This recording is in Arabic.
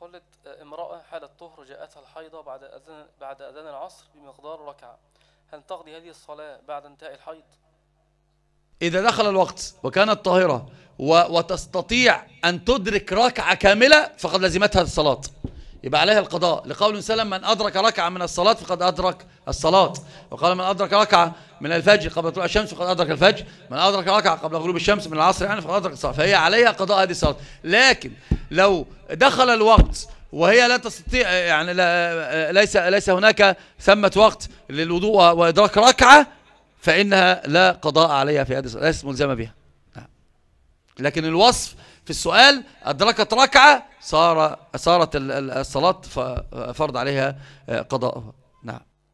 خلت آه، امرأة حالة طهر جاءتها الحيضة بعد أذن بعد أذان العصر بمقدار ركعة هل تقضي هذه الصلاة بعد انتهاء الحيض؟ إذا دخل الوقت وكانت طاهرة وتستطيع أن تدرك ركعة كاملة فقد لزمتها الصلاة يبقى عليها القضاء لقول سلم من أدرك ركعة من الصلاة فقد أدرك الصلاة وقال من أدرك ركعة من الفجر قبل طلوع الشمس فقد أدرك الفجر من أدرك ركعة قبل غروب الشمس من العصر يعني فقد أدرك الصلاة فهي عليها قضاء هذه الصلاة لكن لو دخل الوقت وهي لا تستطيع يعني لا ليس ليس هناك ثمة وقت للوضوء وإدراك ركعة فإنها لا قضاء عليها في هذه الصلاة ليست ملزمة بها لكن الوصف في السؤال أدركت ركعة صار صارت الصلاة فرض عليها قضاءها نعم